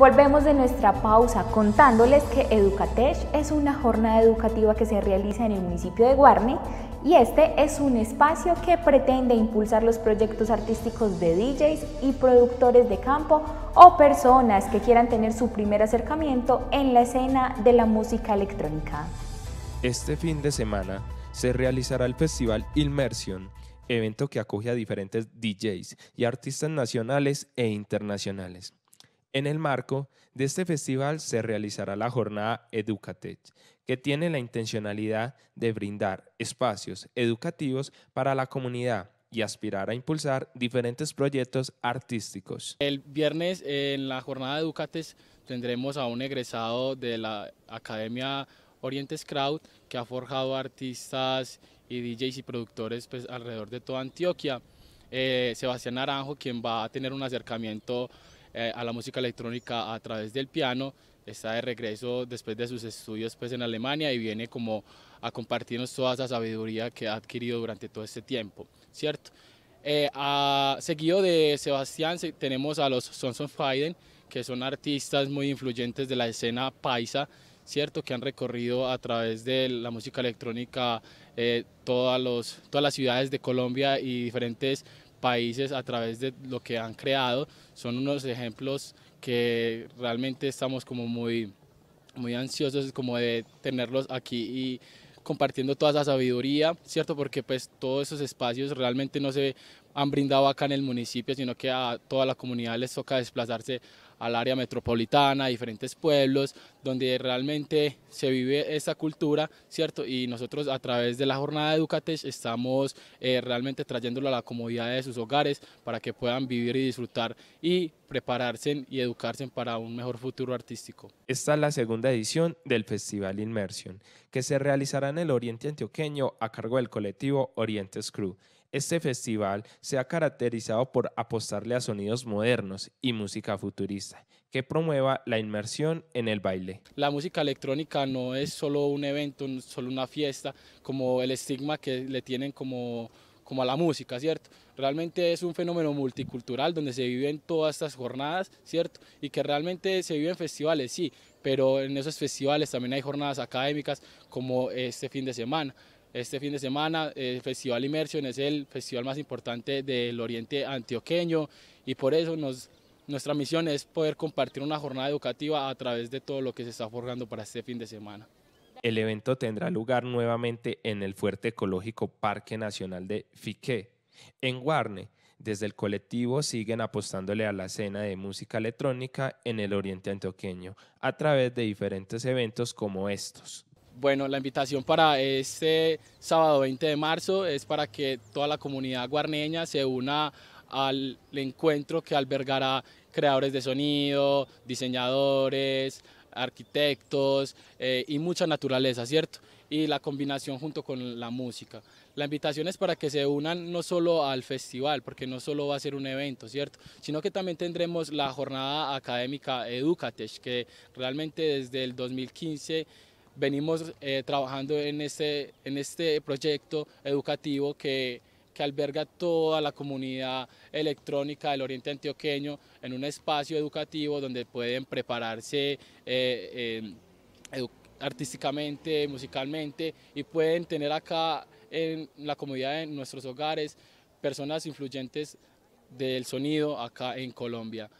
Volvemos de nuestra pausa contándoles que Educatech es una jornada educativa que se realiza en el municipio de Guarne y este es un espacio que pretende impulsar los proyectos artísticos de DJs y productores de campo o personas que quieran tener su primer acercamiento en la escena de la música electrónica. Este fin de semana se realizará el festival Immersion, evento que acoge a diferentes DJs y artistas nacionales e internacionales. En el marco de este festival se realizará la jornada Educatech, que tiene la intencionalidad de brindar espacios educativos para la comunidad y aspirar a impulsar diferentes proyectos artísticos. El viernes en la jornada Educatech tendremos a un egresado de la Academia Oriente crowd que ha forjado artistas y DJs y productores pues, alrededor de toda Antioquia. Eh, Sebastián Naranjo, quien va a tener un acercamiento eh, a la música electrónica a través del piano. Está de regreso después de sus estudios pues, en Alemania y viene como a compartirnos toda esa sabiduría que ha adquirido durante todo este tiempo, ¿cierto? Eh, a, seguido de Sebastián tenemos a los Sonson of que son artistas muy influyentes de la escena paisa, ¿cierto? que han recorrido a través de la música electrónica eh, todas las ciudades de Colombia y diferentes países a través de lo que han creado. Son unos ejemplos que realmente estamos como muy, muy ansiosos como de tenerlos aquí y compartiendo toda esa sabiduría, ¿cierto? Porque pues todos esos espacios realmente no se han brindado acá en el municipio, sino que a toda la comunidad les toca desplazarse al área metropolitana, a diferentes pueblos, donde realmente se vive esa cultura, ¿cierto? Y nosotros a través de la jornada de Educatech estamos eh, realmente trayéndolo a la comodidad de sus hogares para que puedan vivir y disfrutar y prepararse y educarse para un mejor futuro artístico. Esta es la segunda edición del Festival Inmersión que se realizará en el Oriente Antioqueño a cargo del colectivo Orientes Crew este festival se ha caracterizado por apostarle a sonidos modernos y música futurista, que promueva la inmersión en el baile. La música electrónica no es solo un evento, solo una fiesta, como el estigma que le tienen como como a la música, ¿cierto? Realmente es un fenómeno multicultural donde se viven todas estas jornadas, ¿cierto? Y que realmente se viven festivales, sí, pero en esos festivales también hay jornadas académicas como este fin de semana. Este fin de semana el Festival Immersion es el festival más importante del oriente antioqueño y por eso nuestra misión es poder compartir una jornada educativa a través de todo lo que se está forjando para este fin de semana. El evento tendrá lugar nuevamente en el Fuerte Ecológico Parque Nacional de Fiqué, en Guarne. Desde el colectivo siguen apostándole a la escena de música electrónica en el oriente antioqueño a través de diferentes eventos como estos. Bueno, la invitación para este sábado 20 de marzo es para que toda la comunidad guarneña se una al encuentro que albergará creadores de sonido, diseñadores, arquitectos eh, y mucha naturaleza, ¿cierto? Y la combinación junto con la música. La invitación es para que se unan no solo al festival, porque no solo va a ser un evento, ¿cierto? Sino que también tendremos la jornada académica Educatech, que realmente desde el 2015 venimos eh, trabajando este, en este, proyecto educativo que, que, alberga toda la comunidad electrónica del Oriente Antioqueño en un espacio educativo donde pueden prepararse eh, em, artísticamente, musicalmente y pueden tener acá en la comunidad, en nuestros hogares, personas influyentes del sonido acá en Colombia.